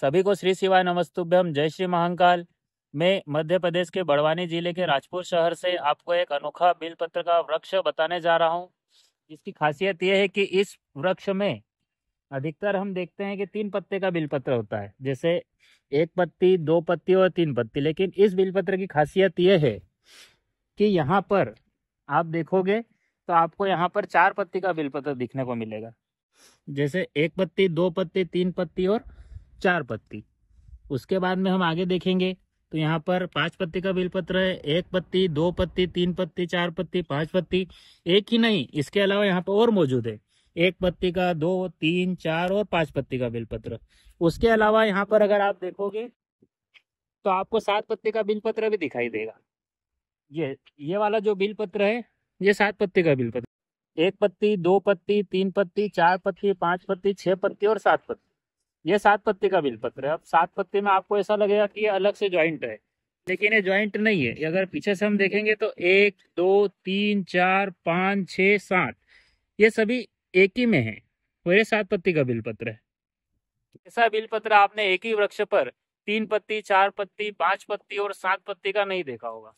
सभी को श्री शिवाय नमस्तुभ्यम जय श्री महाकाल मैं मध्य प्रदेश के बड़वानी जिले के राजपुर शहर से आपको एक अनोखा बिलपत्र का वृक्ष बताने जा रहा हूँ इसकी खासियत यह है कि इस वृक्ष में अधिकतर हम देखते हैं कि तीन पत्ते का बिलपत्र होता है जैसे एक पत्ती दो पत्ती और तीन पत्ती लेकिन इस बिलपत्र की खासियत यह है कि यहाँ पर आप देखोगे तो आपको यहाँ पर चार पत्ती का बिलपत्र दिखने को मिलेगा जैसे एक पत्ती दो पत्ती तीन पत्ती और चार पत्ती उसके बाद में हम आगे देखेंगे तो यहाँ पर पांच पत्ती का पत्र है एक पत्ती दो पत्ती तीन पत्ती चार पत्ती पांच पत्ती एक ही नहीं इसके अलावा यहाँ पर और मौजूद है एक पत्ती का दो तीन चार और पांच पत्ती का पत्र उसके अलावा यहाँ पर अगर आप देखोगे तो आपको सात पत्ती का बिलपत्र भी दिखाई देगा ये ये वाला जो बिलपत्र है ये सात पत्ती का बिलपत्र एक पत्ती दो पत्ती तीन पत्ती चार पत्ती पांच पत्ती छह पत्ती और सात पत्ती ये सात पत्ते का बिल पत्र है अब सात पत्ते में आपको ऐसा लगेगा कि ये अलग से ज्वाइंट है लेकिन ये ज्वाइंट नहीं है अगर पीछे से हम देखेंगे तो एक दो तीन चार पाँच छ सात ये सभी एक ही में है ये सात पत्ती का बिल पत्र है ऐसा बिलपत्र आपने एक ही वृक्ष पर तीन पत्ती चार पत्ती पांच पत्ती और सात पत्ती का नहीं देखा होगा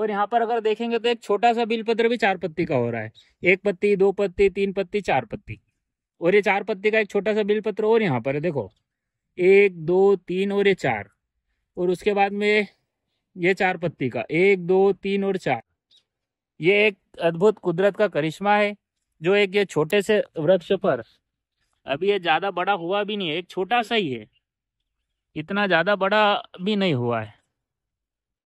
और यहाँ पर अगर देखेंगे तो एक छोटा सा बिल पत्र भी चार पत्ती का हो रहा है एक पत्ती दो पत्ती तीन पत्ती चार पत्ती और ये चार पत्ती का एक छोटा सा बिल पत्र और यहाँ पर है देखो एक दो तीन और ये चार और उसके बाद में ये चार पत्ती का एक दो तीन और चार ये एक अद्भुत कुदरत का करिश्मा है जो एक ये छोटे से वृक्ष पर अभी ये ज़्यादा बड़ा हुआ भी नहीं है एक छोटा सा ही है इतना ज़्यादा बड़ा भी नहीं हुआ है